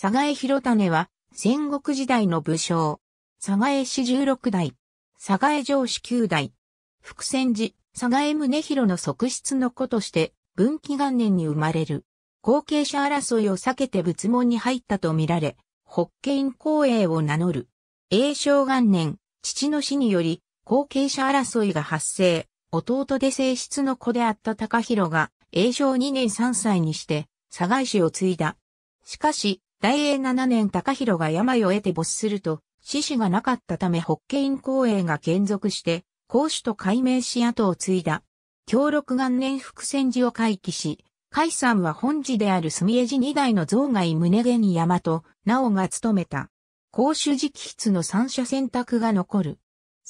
佐賀江広種は、戦国時代の武将。佐賀江氏十六代。佐賀江城氏九代。伏線寺、佐賀江宗広の側室の子として、文紀元年に生まれる。後継者争いを避けて仏門に入ったとみられ、北見公営を名乗る。栄正元年、父の死により、後継者争いが発生。弟で正室の子であった高弘が、栄正2年3歳にして、佐賀江氏を継いだ。しかし、大英7年高弘が病を得て没すると、死死がなかったためホッケイン公営が継続して、公主と改名し後を継いだ。協力元年伏戦時を回帰し、海山は本寺である住江寺二代の像外宗に山と、直が務めた。公主直筆の三者選択が残る。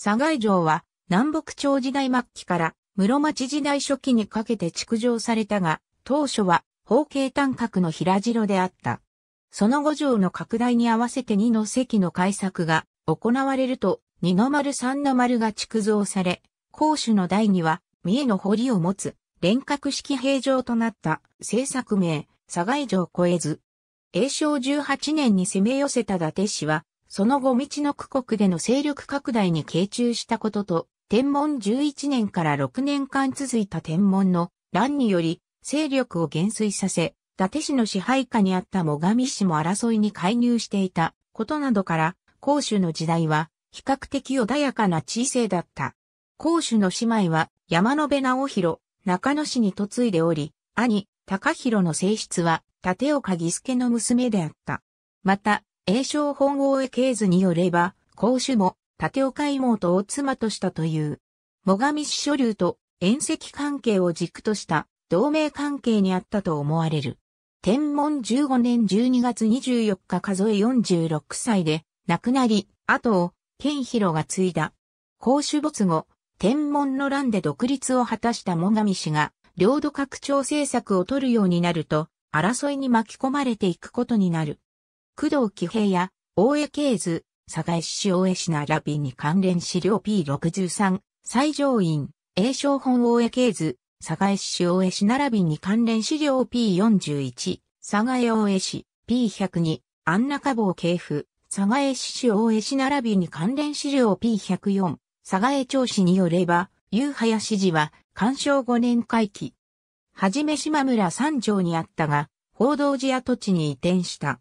佐賀城は、南北朝時代末期から、室町時代初期にかけて築城されたが、当初は、方形短角の平城であった。その後城の拡大に合わせて二の席の改作が行われると、二の丸三の丸が築造され、公主の第には、三重の堀を持つ、連閣式平城となった政策名、佐賀城越えず。永正18年に攻め寄せた伊達氏は、その後道の区国での勢力拡大に傾注したことと、天文11年から6年間続いた天文の乱により、勢力を減衰させ、伊達市の支配下にあった最上氏も争いに介入していたことなどから、公主の時代は比較的穏やかな地位だった。公主の姉妹は山野辺直弘、中野氏に嫁いでおり、兄、高弘の性質は立岡義助の娘であった。また、栄翔本王へ経図によれば、公主も立岡妹を妻としたという、最上氏所流と遠赤関係を軸とした同盟関係にあったと思われる。天文15年12月24日数え46歳で亡くなり、後を、健広が継いだ。公主没後、天文の乱で独立を果たした最上氏が、領土拡張政策を取るようになると、争いに巻き込まれていくことになる。工藤喜平や、大江慶図、佐賀市大江市並びに関連資料 P63、最上院、栄翔本大江慶図、佐賀市大江市並びに関連資料 P41、佐賀江大江市 P102、安中坊系譜、佐賀江市大江市並びに関連資料 P104、佐賀江町市によれば、夕早市事は、干渉5年会期。はじめ島村三条にあったが、報道寺跡地に移転した。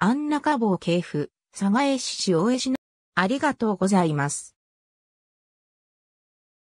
安中坊系譜、佐賀江市大江市の、ありがとうございます。